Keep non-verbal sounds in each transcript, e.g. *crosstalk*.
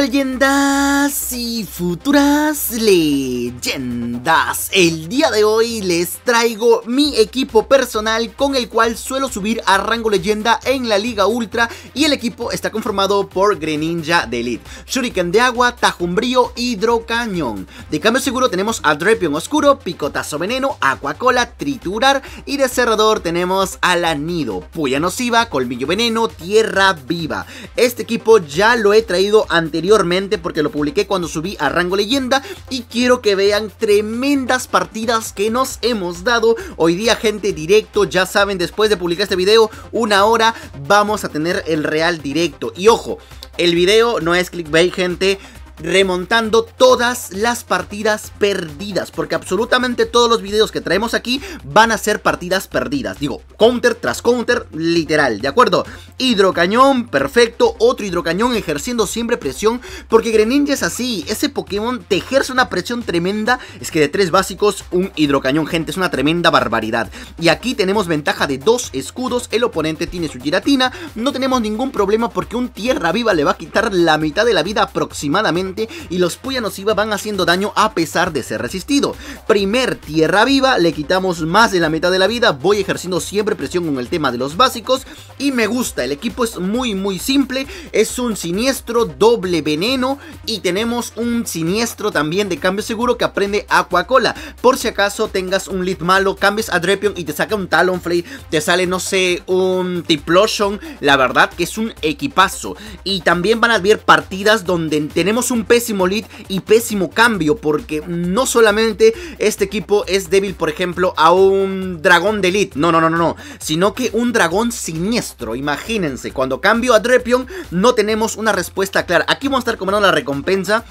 leyendas y futuras leyendas. El día de hoy les traigo mi equipo personal con el cual suelo subir a rango leyenda en la Liga Ultra y el equipo está conformado por Greninja de Elite, Shuriken de Agua, Tajumbrío Hidrocañón. De cambio seguro tenemos a Drapion Oscuro, Picotazo Veneno, Aquacola, Triturar y de cerrador tenemos a Nido, Puya Nociva, Colmillo Veneno, Tierra Viva. Este equipo ya lo he traído anteriormente anteriormente porque lo publiqué cuando subí a rango leyenda y quiero que vean tremendas partidas que nos hemos dado hoy día gente directo, ya saben después de publicar este video, una hora vamos a tener el real directo y ojo, el video no es clickbait gente, remontando todas las partidas perdidas, porque absolutamente todos los videos que traemos aquí van a ser partidas perdidas, digo, counter tras counter, literal, ¿de acuerdo? Hidrocañón, perfecto, otro hidrocañón ejerciendo siempre presión, porque Greninja es así, ese Pokémon te ejerce una presión tremenda, es que de tres básicos, un hidrocañón, gente, es una tremenda barbaridad, y aquí tenemos ventaja de dos escudos, el oponente tiene su giratina, no tenemos ningún problema porque un tierra viva le va a quitar la mitad de la vida aproximadamente y los Puya Nociva van haciendo daño a pesar de ser resistido. Primer Tierra Viva, le quitamos más de la mitad de la vida, voy ejerciendo siempre presión con el tema de los básicos y me gusta, el equipo es muy muy simple, es un siniestro, doble veneno y tenemos un siniestro también de cambio seguro que aprende cola Por si acaso tengas un lead malo, cambies a Drepion y te saca un Talonflay te sale no sé, un Tiplosion, la verdad que es un equipazo. Y también van a haber partidas donde tenemos un un pésimo lead y pésimo cambio, porque no solamente este equipo es débil, por ejemplo, a un dragón de lead, no, no, no, no, no, sino que un dragón siniestro, imagínense, cuando cambio a Drepion no tenemos una respuesta clara, aquí vamos a estar comiendo la recompensa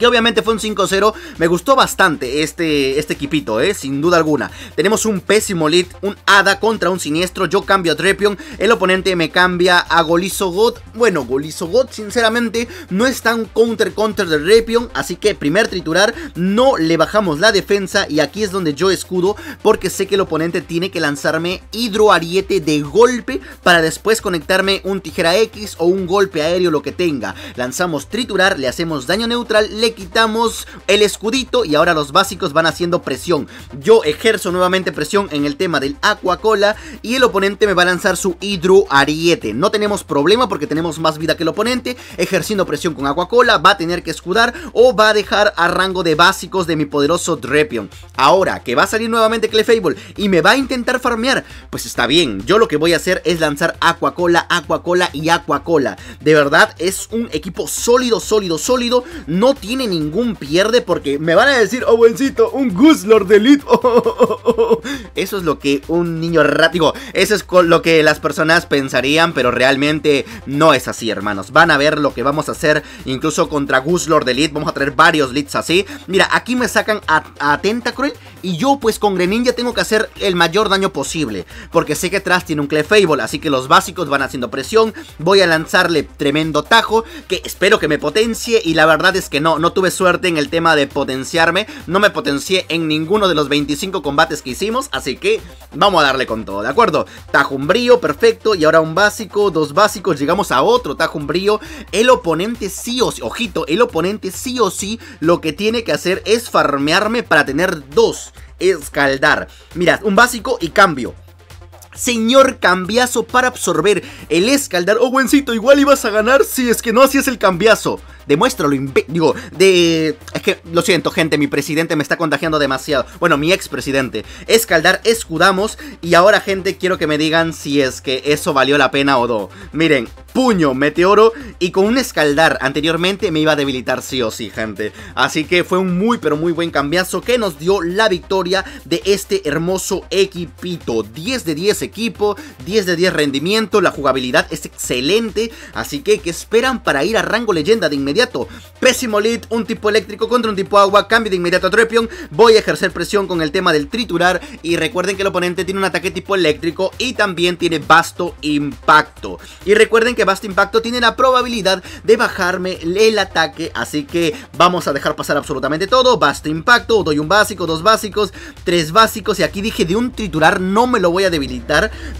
que obviamente fue un 5-0. Me gustó bastante este, este equipito, ¿eh? sin duda alguna. Tenemos un pésimo lead, un Hada contra un siniestro. Yo cambio a Trepion, el oponente me cambia a Golizogot. Bueno, Golizogot, sinceramente, no es tan counter-counter de Trepion, así que primer triturar, no le bajamos la defensa. Y aquí es donde yo escudo, porque sé que el oponente tiene que lanzarme Hidroariete de golpe para después conectarme un tijera X o un golpe aéreo, lo que tenga. Lanzamos triturar, le hacemos daño neutral, le quitamos el escudito y ahora los básicos van haciendo presión. Yo ejerzo nuevamente presión en el tema del Aqua Cola y el oponente me va a lanzar su hidro Ariete. No tenemos problema porque tenemos más vida que el oponente. Ejerciendo presión con Aqua Cola va a tener que escudar o va a dejar a rango de básicos de mi poderoso Drepion. Ahora que va a salir nuevamente Clefable y me va a intentar farmear, pues está bien. Yo lo que voy a hacer es lanzar Aqua Cola, Aqua Cola y Aqua Cola. De verdad es un equipo sólido, sólido, sólido. No tiene ningún pierde porque me van a decir, oh buencito, un Lord de Elite. *laughs* Oh, oh, oh, eso es lo que un niño Digo eso es lo que las personas pensarían, pero realmente no es así, hermanos. Van a ver lo que vamos a hacer incluso contra Guzlord de Elite. Vamos a traer varios leads así. Mira, aquí me sacan a, a Tentacruel y yo pues con Greninja tengo que hacer el mayor daño posible. Porque sé que atrás tiene un Clefable, así que los básicos van haciendo presión. Voy a lanzarle tremendo tajo, que espero que me potencie. Y la verdad es que no, no tuve suerte en el tema de potenciarme. No me potencié en ninguno de los 25 combates que hicimos, así que vamos a darle con todo, ¿de acuerdo? Tajo umbrío, perfecto. Y ahora un básico, dos básicos, llegamos a otro Tajo umbrío. El oponente sí o sí, ojito, el oponente sí o sí lo que tiene que hacer es farmearme para tener dos escaldar. Mirad, un básico y cambio. Señor cambiazo para absorber el escaldar. Oh, buencito, igual ibas a ganar si es que no hacías el cambiazo. Demuéstralo, digo, de... Es que, lo siento, gente, mi presidente me está contagiando demasiado. Bueno, mi expresidente. Escaldar, escudamos. Y ahora, gente, quiero que me digan si es que eso valió la pena o no. Miren, puño, meteoro y con un escaldar anteriormente me iba a debilitar sí o sí, gente. Así que fue un muy, pero muy buen cambiazo que nos dio la victoria de este hermoso equipito. 10 de 10 equipo, 10 de 10 rendimiento, la jugabilidad es excelente, así que que esperan para ir a rango leyenda de inmediato? Pésimo lead, un tipo eléctrico contra un tipo agua, cambio de inmediato a Trepion, voy a ejercer presión con el tema del triturar y recuerden que el oponente tiene un ataque tipo eléctrico y también tiene vasto impacto. Y recuerden que vasto impacto tiene la probabilidad de bajarme el ataque, así que vamos a dejar pasar absolutamente todo, vasto impacto, doy un básico, dos básicos, tres básicos y aquí dije de un triturar no me lo voy a debilitar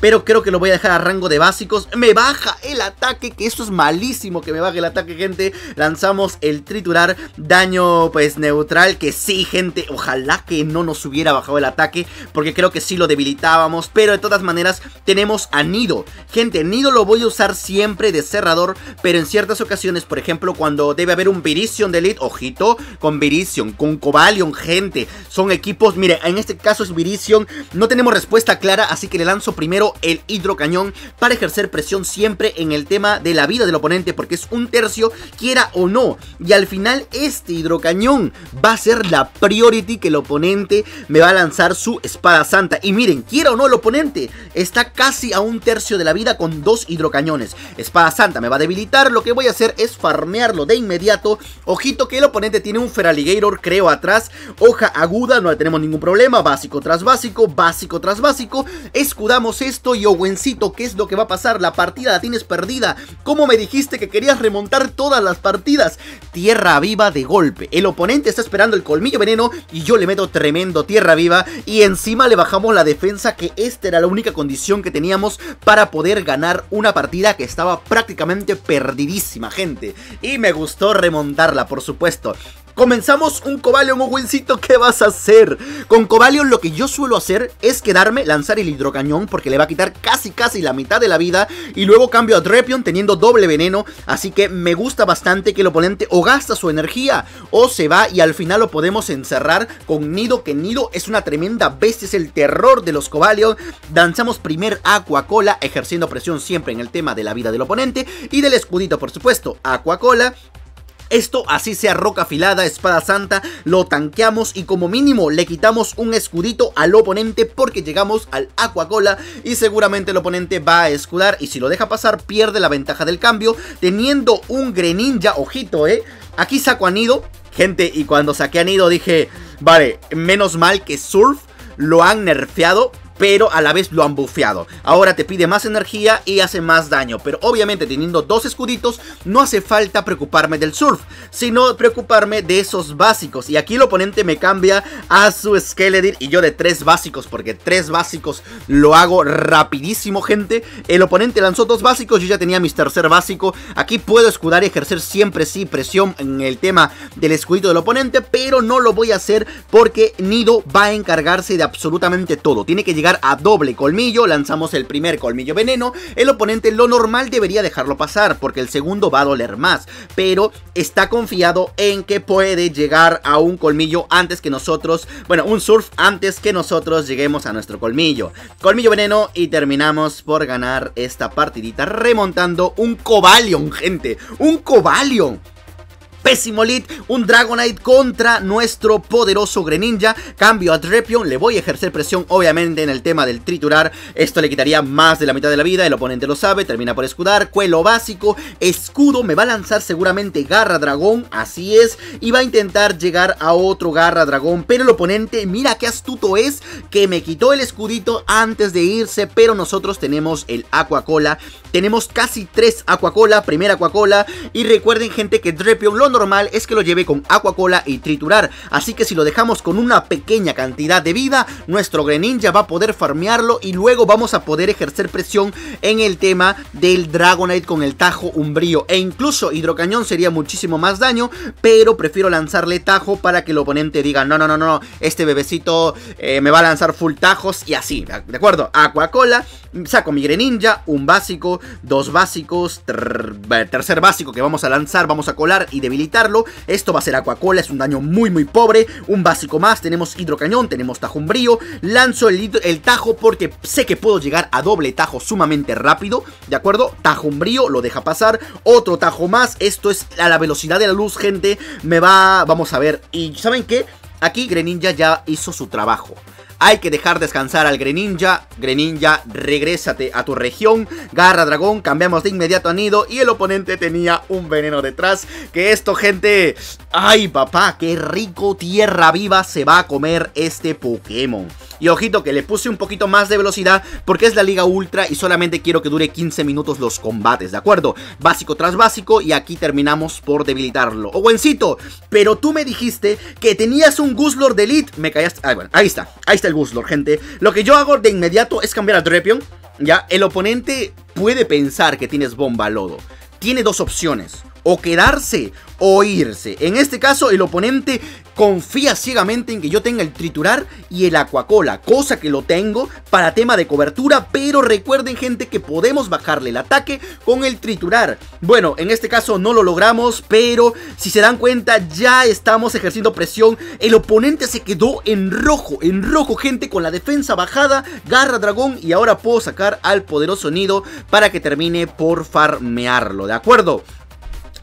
pero creo que lo voy a dejar a rango de básicos. Me baja el ataque, que eso es malísimo que me baje el ataque, gente. Lanzamos el triturar, daño pues neutral, que sí, gente, ojalá que no nos hubiera bajado el ataque, porque creo que sí lo debilitábamos, pero de todas maneras tenemos a Nido. Gente, Nido lo voy a usar siempre de cerrador, pero en ciertas ocasiones, por ejemplo, cuando debe haber un Virizion de Elite, ojito, con Virizion, con Cobalion, gente, son equipos, mire, en este caso es Virizion, no tenemos respuesta clara, así que le lanzo primero el hidrocañón para ejercer presión siempre en el tema de la vida del oponente porque es un tercio, quiera o no. Y al final este hidrocañón va a ser la priority que el oponente me va a lanzar su espada santa. Y miren, quiera o no el oponente, está casi a un tercio de la vida con dos hidrocañones. Espada santa me va a debilitar, lo que voy a hacer es farmearlo de inmediato. Ojito que el oponente tiene un Feraligator creo atrás, hoja aguda, no tenemos ningún problema, básico tras básico, básico tras básico, escudo damos esto y Owencito, ¿qué es lo que va a pasar? La partida la tienes perdida. ¿Cómo me dijiste que querías remontar todas las partidas? Tierra viva de golpe. El oponente está esperando el colmillo veneno y yo le meto tremendo tierra viva y encima le bajamos la defensa que esta era la única condición que teníamos para poder ganar una partida que estaba prácticamente perdidísima, gente. Y me gustó remontarla, por supuesto. Comenzamos un Cobalion, un buencito ¿qué vas a hacer? Con Cobalion lo que yo suelo hacer es quedarme, lanzar el hidrocañón porque le va a quitar casi casi la mitad de la vida y luego cambio a Drepion teniendo doble veneno, así que me gusta bastante que el oponente o gasta su energía o se va y al final lo podemos encerrar con Nido, que Nido es una tremenda bestia, es el terror de los Cobalion. Danzamos primer Aqua Cola ejerciendo presión siempre en el tema de la vida del oponente y del escudito por supuesto, Aqua Cola esto así sea roca afilada, espada santa, lo tanqueamos y como mínimo le quitamos un escudito al oponente porque llegamos al cola y seguramente el oponente va a escudar y si lo deja pasar pierde la ventaja del cambio teniendo un Greninja, ojito eh, aquí saco a Nido, gente y cuando saqué a Nido dije, vale, menos mal que Surf lo han nerfeado pero a la vez lo han bufeado. Ahora te pide más energía y hace más daño, pero obviamente teniendo dos escuditos no hace falta preocuparme del surf, sino preocuparme de esos básicos. Y aquí el oponente me cambia a su Skeledir y yo de tres básicos, porque tres básicos lo hago rapidísimo, gente. El oponente lanzó dos básicos, yo ya tenía mis tercer básico. Aquí puedo escudar y ejercer siempre sí presión en el tema del escudito del oponente, pero no lo voy a hacer porque Nido va a encargarse de absolutamente todo. Tiene que llegar a doble colmillo, lanzamos el primer colmillo veneno, el oponente lo normal debería dejarlo pasar porque el segundo va a doler más, pero está confiado en que puede llegar a un colmillo antes que nosotros, bueno, un surf antes que nosotros lleguemos a nuestro colmillo. Colmillo veneno y terminamos por ganar esta partidita remontando un Cobalion, gente, un Cobalion pésimo lead, un Dragonite contra nuestro poderoso Greninja, cambio a Trepion, le voy a ejercer presión obviamente en el tema del triturar, esto le quitaría más de la mitad de la vida, el oponente lo sabe, termina por escudar, cuelo básico, escudo, me va a lanzar seguramente Garra Dragón, así es, y va a intentar llegar a otro Garra Dragón, pero el oponente, mira qué astuto es, que me quitó el escudito antes de irse, pero nosotros tenemos el Aqua Cola tenemos casi tres Aquacola, primera Aquacola. Y recuerden, gente, que Drepion lo normal es que lo lleve con Aquacola y triturar. Así que si lo dejamos con una pequeña cantidad de vida, nuestro Greninja va a poder farmearlo y luego vamos a poder ejercer presión en el tema del Dragonite con el Tajo Umbrío. E incluso Hidrocañón sería muchísimo más daño, pero prefiero lanzarle Tajo para que el oponente diga, no, no, no, no, este bebecito eh, me va a lanzar full Tajos y así, ¿de acuerdo? Aquacola, saco mi Greninja, un básico, dos básicos, tercer básico que vamos a lanzar, vamos a colar y debilitarlo. Esto va a ser Aquacola, es un daño muy muy pobre. Un básico más, tenemos hidrocañón, tenemos tajumbrío. Lanzo el, el tajo porque sé que puedo llegar a doble tajo sumamente rápido, ¿de acuerdo? Tajumbrío lo deja pasar, otro tajo más. Esto es a la velocidad de la luz, gente. Me va, vamos a ver. Y ¿saben qué? Aquí Greninja ya hizo su trabajo. Hay que dejar descansar al Greninja. Greninja, regrésate a tu región. Garra Dragón, cambiamos de inmediato a Nido. Y el oponente tenía un veneno detrás. Que esto, gente... ¡Ay, papá! ¡Qué rico tierra viva se va a comer este Pokémon! Y ojito que le puse un poquito más de velocidad porque es la liga ultra y solamente quiero que dure 15 minutos los combates, ¿de acuerdo? Básico tras básico y aquí terminamos por debilitarlo. ¡Oh, buencito! pero tú me dijiste que tenías un Guslord de Elite. Me callaste. Ah, bueno, ahí está. Ahí está el Guslord, gente. Lo que yo hago de inmediato es cambiar a Drepion. Ya, el oponente puede pensar que tienes bomba lodo. Tiene dos opciones o quedarse o irse. En este caso, el oponente confía ciegamente en que yo tenga el triturar y el aquacola, cosa que lo tengo para tema de cobertura, pero recuerden gente que podemos bajarle el ataque con el triturar. Bueno, en este caso no lo logramos, pero si se dan cuenta ya estamos ejerciendo presión. El oponente se quedó en rojo, en rojo gente con la defensa bajada, garra dragón y ahora puedo sacar al poderoso nido para que termine por farmearlo, ¿de acuerdo?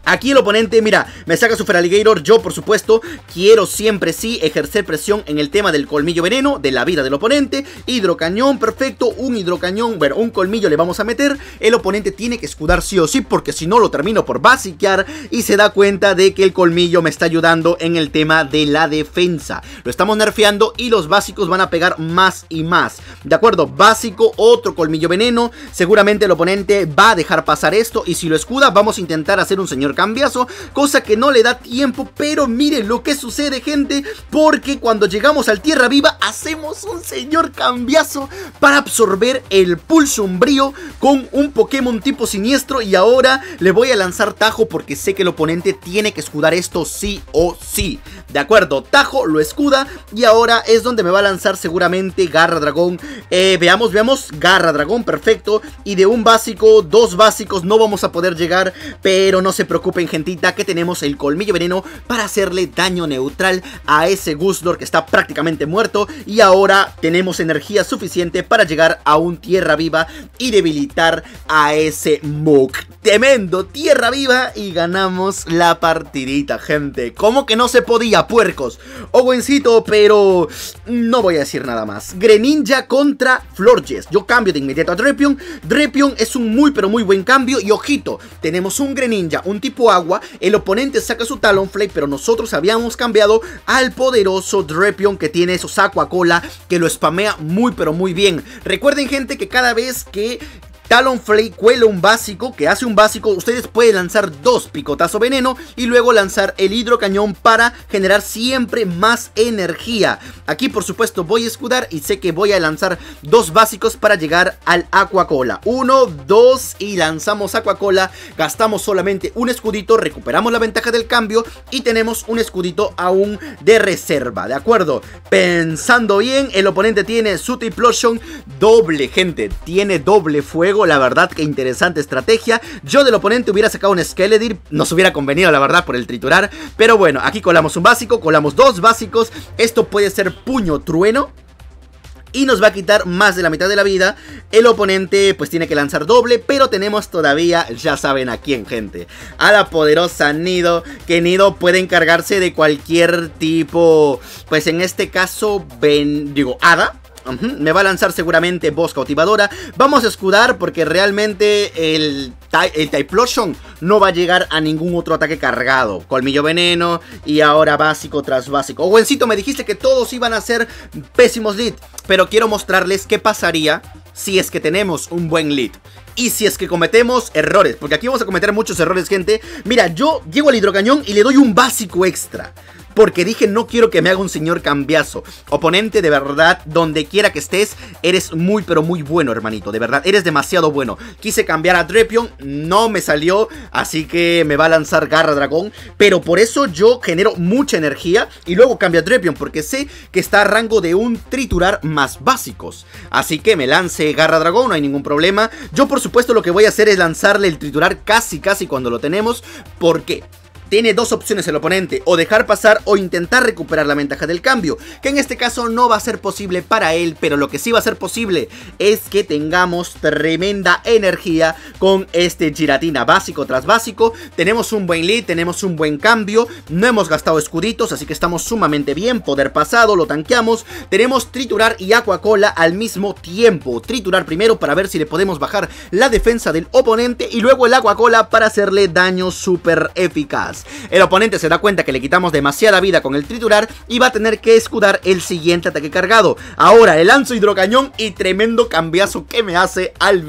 Aquí el oponente, mira, me saca su Feraligator, Yo, por supuesto, quiero siempre sí ejercer presión en el tema del colmillo veneno, de la vida del oponente. Hidrocañón, perfecto. Un hidrocañón, bueno, un colmillo le vamos a meter. El oponente tiene que escudar sí o sí, porque si no lo termino por basiquear y se da cuenta de que el colmillo me está ayudando en el tema de la defensa. Lo estamos nerfeando y los básicos van a pegar más y más. De acuerdo, básico, otro colmillo veneno. Seguramente el oponente va a dejar pasar esto y si lo escuda, vamos a intentar hacer un señor cambiazo, cosa que no le da tiempo, pero miren lo que sucede gente, porque cuando llegamos al Tierra Viva hacemos un señor cambiazo para absorber el pulso umbrío con un Pokémon tipo siniestro y ahora le voy a lanzar Tajo porque sé que el oponente tiene que escudar esto sí o sí, de acuerdo, Tajo lo escuda y ahora es donde me va a lanzar seguramente Garra Dragón, eh, veamos, veamos, Garra Dragón, perfecto, y de un básico, dos básicos no vamos a poder llegar, pero no se preocupen preocupen, gentita, que tenemos el colmillo veneno para hacerle daño neutral a ese Guslord que está prácticamente muerto. Y ahora tenemos energía suficiente para llegar a un Tierra Viva y debilitar a ese Mook. Tremendo, Tierra Viva y ganamos la partidita, gente. Como que no se podía, puercos? buencito pero no voy a decir nada más. Greninja contra Florges. Yo cambio de inmediato a Drepion. Drepion es un muy pero muy buen cambio y ojito, tenemos un Greninja, un tipo agua, el oponente saca su Talonflame, pero nosotros habíamos cambiado al poderoso Drepion que tiene esos Aqua Cola, que lo spamea muy pero muy bien. Recuerden gente que cada vez que Flay cuela un básico, que hace un básico, ustedes pueden lanzar dos picotazo veneno y luego lanzar el hidrocañón para generar siempre más energía. Aquí por supuesto voy a escudar y sé que voy a lanzar dos básicos para llegar al Aquacola. Uno, dos y lanzamos Aquacola, gastamos solamente un escudito, recuperamos la ventaja del cambio y tenemos un escudito aún de reserva, ¿de acuerdo? Pensando bien, el oponente tiene su Tiplosion doble, gente, tiene doble fuego la verdad que interesante estrategia. Yo del oponente hubiera sacado un Skeledir, nos hubiera convenido la verdad por el triturar, pero bueno, aquí colamos un básico, colamos dos básicos, esto puede ser puño trueno, y nos va a quitar más de la mitad de la vida. El oponente pues tiene que lanzar doble, pero tenemos todavía, ya saben a quién gente, a la poderosa Nido, que Nido puede encargarse de cualquier tipo, pues en este caso, digo, Hada. Me va a lanzar seguramente voz cautivadora. Vamos a escudar porque realmente el, el no va a llegar a ningún otro ataque cargado. Colmillo veneno y ahora básico tras básico. buencito me dijiste que todos iban a ser pésimos lead. Pero quiero mostrarles qué pasaría si es que tenemos un buen lead. Y si es que cometemos errores, porque aquí vamos a cometer muchos errores, gente. Mira, yo llego al hidrocañón y le doy un básico extra porque dije no quiero que me haga un señor cambiazo. Oponente, de verdad, donde quiera que estés, eres muy pero muy bueno, hermanito. De verdad, eres demasiado bueno. Quise cambiar a Drepion, no me salió, así que me va a lanzar Garra Dragón. Pero por eso yo genero mucha energía y luego cambio a Drepion, porque sé que está a rango de un triturar más básicos. Así que me lance Garra Dragón, no hay ningún problema. Yo por supuesto lo que voy a hacer es lanzarle el triturar casi casi cuando lo tenemos. ¿Por qué? Tiene dos opciones el oponente, o dejar pasar o intentar recuperar la ventaja del cambio, que en este caso no va a ser posible para él, pero lo que sí va a ser posible es que tengamos tremenda energía con este Giratina básico tras básico, tenemos un buen lead, tenemos un buen cambio, no hemos gastado escuditos, así que estamos sumamente bien, poder pasado, lo tanqueamos, tenemos triturar y cola al mismo tiempo, triturar primero para ver si le podemos bajar la defensa del oponente y luego el cola para hacerle daño súper eficaz. El oponente se da cuenta que le quitamos demasiada vida con el triturar y va a tener que escudar el siguiente ataque cargado. Ahora el lanzo hidrocañón y tremendo cambiazo que me hace al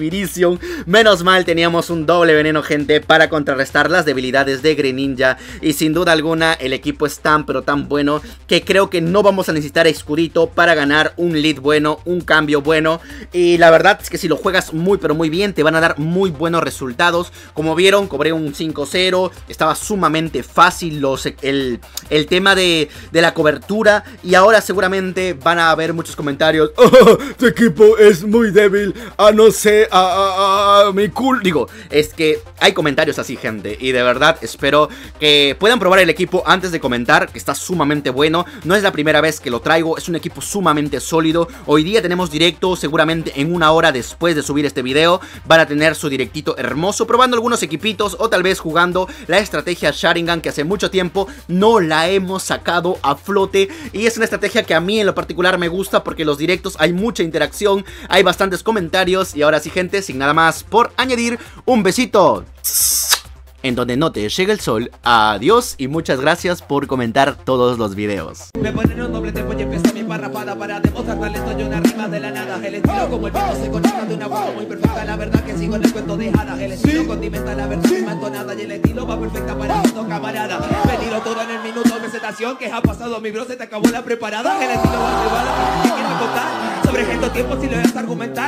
Menos mal teníamos un doble veneno, gente, para contrarrestar las debilidades de Greninja. Y sin duda alguna, el equipo es tan pero tan bueno que creo que no vamos a necesitar escudito para ganar un lead bueno, un cambio bueno. Y la verdad es que si lo juegas muy pero muy bien, te van a dar muy buenos resultados. Como vieron, cobré un 5-0, estaba sumamente fácil el, tema de, la cobertura. Y ahora seguramente van a haber muchos comentarios. *laughs* Oh, tu equipo es muy débil. A ah, no sé, a, ah, ah, mi cool. Digo, es que hay comentarios así, gente. Y de verdad espero que puedan probar el equipo antes de comentar, que está sumamente bueno. No es la primera vez que lo traigo, es un equipo sumamente sólido. Hoy día tenemos directo, seguramente en una hora después de subir este video, van a tener su directito hermoso probando algunos equipitos o tal vez jugando la estrategia ya Sharingan que hace mucho tiempo no la hemos sacado a flote y es una estrategia que a mí en lo particular me gusta porque los directos hay mucha interacción, hay bastantes comentarios y ahora sí gente, sin nada más por añadir, un besito en donde no te llega el sol. Adiós y muchas gracias por comentar todos los videos. Me ponen un doble tiempo y empecé mi parrapada para demostrar talento y una rima de la nada. El estilo como el pelo se conecta de una voz muy perfecta. La verdad que sigo en el cuento de hadas. El estilo condimenta la versión mantonada. y el estilo va perfecta para todo camarada. Me tiro todo en el minuto de presentación que ha pasado mi bro, te acabó la preparada. El estilo va llevada. ¿Qué quieres contar? Sobre gente tiempo si lo vas a argumentar.